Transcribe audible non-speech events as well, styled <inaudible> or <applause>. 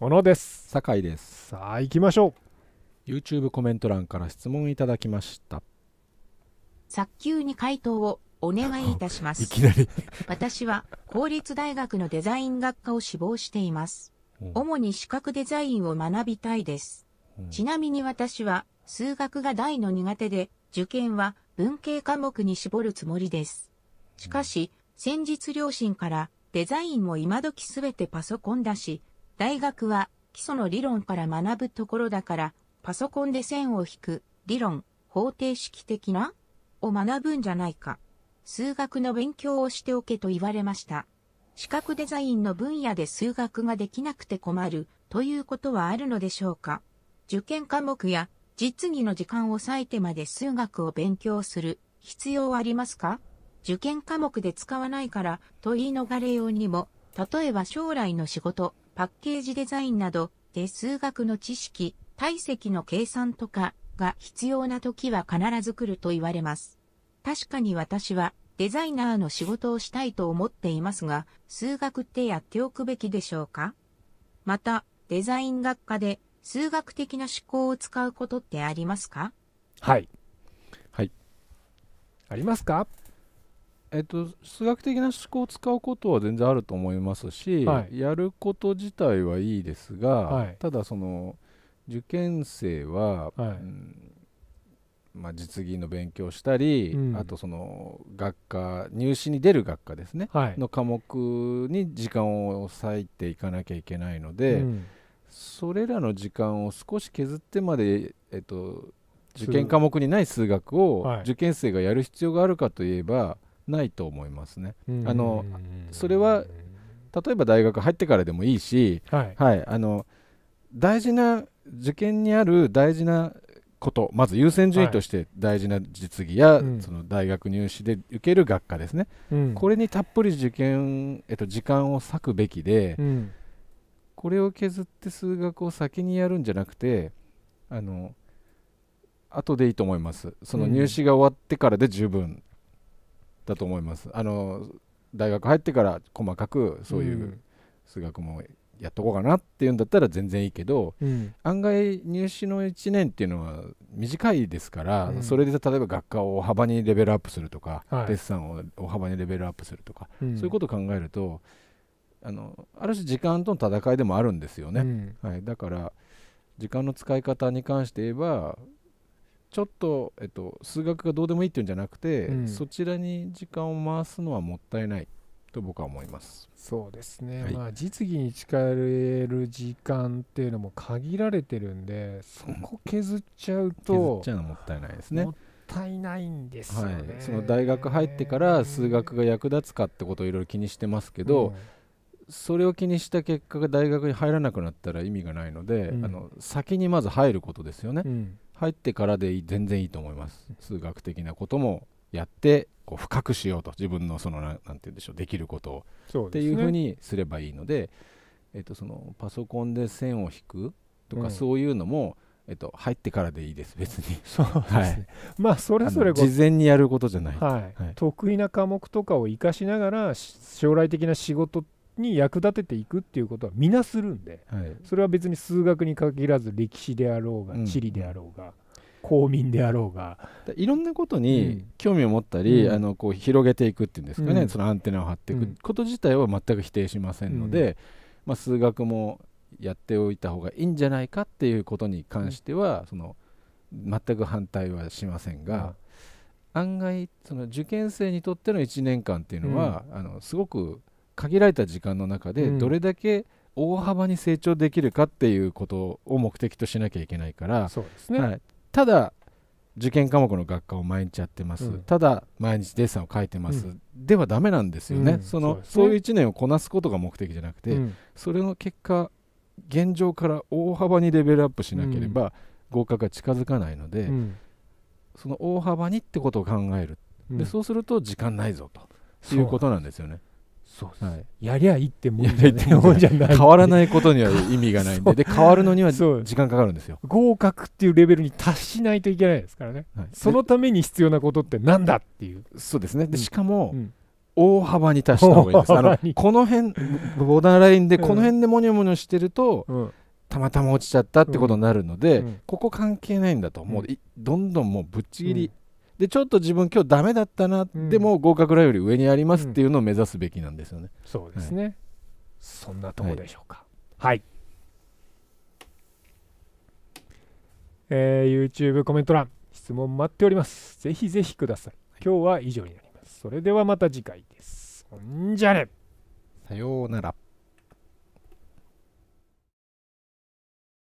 小野です酒井ですさあ行きましょう YouTube コメント欄から質問いただきました早急に回答をお願いいたしますいきなり私は公立大学のデザイン学科を志望しています主に視覚デザインを学びたいですちなみに私は数学が大の苦手で受験は文系科目に絞るつもりですしかし先日両親からデザインも今時すべてパソコンだし大学は基礎の理論から学ぶところだから、パソコンで線を引く理論、方程式的なを学ぶんじゃないか。数学の勉強をしておけと言われました。視覚デザインの分野で数学ができなくて困るということはあるのでしょうか受験科目や実技の時間を割いてまで数学を勉強する必要はありますか受験科目で使わないからと言い逃れようにも、例えば将来の仕事、パッケージデザインなどで数学の知識、体積の計算とかが必要な時は必ず来ると言われます。確かに私はデザイナーの仕事をしたいと思っていますが、数学ってやっておくべきでしょうかまた、デザイン学科で数学的な思考を使うことってありますかはい。はい。ありますかえっと、数学的な思考を使うことは全然あると思いますし、はい、やること自体はいいですが、はい、ただその受験生は、はいうん、まあ、実技の勉強したり、うん、あとその学科入試に出る学科ですね、の科目に時間を割いていかなきゃいけないので、うん、それらの時間を少し削ってまで、えっと、受験科目にない数学を受験生がやる必要があるかといえば、ないと思いますね。あのそれは例えば大学入ってからでもいいし、はい、はい、あの大事な受験にある大事なことまず優先順位として大事な実技や、はい、その大学入試で受ける学科ですね、うん、これにたっぷり受験、えっと、時間を割くべきで、うん、これを削って数学を先にやるんじゃなくてあの後でいいと思いますその入試が終わってからで十分だと思います。あの大学入ってから細かくそういう数学もやっとこうかなっていうんだったら全然いいけど、うん、案外入試の1年っていうのは短いですから、うん、それで例えば学科を大幅にレベルアップするとか、はい、デッサンを大幅にレベルアップするとか、うん、そういうことを考えるとあのある種時間との戦いでもあるんですよね。はい、だから時間の使い方に関して言えばちょっと、えっと、数学がどうでもいいっていうんじゃなくて、うん、そちらに時間を回すのはもったいないと僕は思いますそうですね、はい、まあ、実技に近える時間っていうのも限られてるんでそこ削っちゃうと、うん、もったいないですねもったいないんですよね、はい、その大学入ってから数学が役立つかってことをいろいろ気にしてますけど、うんそれを気にした結果が大学に入らなくなったら意味がないので、うん、あの先にまず入ることですよね、うん、入ってからで全然いいと思います数学的なこともやってこう深くしようと自分のそのなて言うんでしょうできることを、っていうふうにすればいいので、えっと、そのパソコンで線を引くとか、そういうのも、えっと、入ってからでいいです別に <laughs> そうですね、はい、まあそれぞれ事前にやることじゃない、はい、はい、得意な科目とかを生かしながら将来的な仕事ってに役立てていくっていうことは皆するんで、はい、それは別に数学に限らず歴史であろうが地理であろうが。公民であろうがいろんなことに興味を持ったり、うん、あのこう広げていくっていうんですかね、うん、そのアンテナを張っていくこと自体は全く否定しませんので、まあ、数学もやっておいた方がいいんじゃないかっていうことに関しては、その全く反対はしませんが、案外その受験生にとっての1年間っていうのは、あのすごく限られた時間の中でどれだけ大幅に成長できるかっていうことを目的としなきゃいけないから、ね、はい、ただ受験科目の学科を毎日やってます、うん、ただ毎日デッサンを書いてます、うん、ではダメなんですよね、うん、その、ね、そういう1年をこなすことが目的じゃなくて、それの結果現状から大幅にレベルアップしなければ合格が近づかないので、その大幅にってことを考える、でそうすると時間ないぞということなんですよね。はい、やりゃいいってもんじゃない変わらないことには意味がないんで <laughs> で変わるのには時間かかるんですよ合格っていうレベルに達しないといけないですからね、はい、そのために必要なことってなんだっていうそうですねでしかも、うん大幅に達した方がいいです。あのこの辺ボーダーラインでこの辺でモニョモニョしてると、うん、たまたま落ちちゃったってことになるので、うん、ここ関係ないんだと、もうどんどんもうぶっちぎりでちょっと自分今日ダメだったな、うん、でも合格ラインより上にありますっていうのを目指すべきなんですよね、うん、そうですね、はい、そんなとこでしょうかはい、はい、えー、YouTube コメント欄質問待っておりますぜひぜひください今日は以上になりますそれではまた次回ですほんじゃねさようなら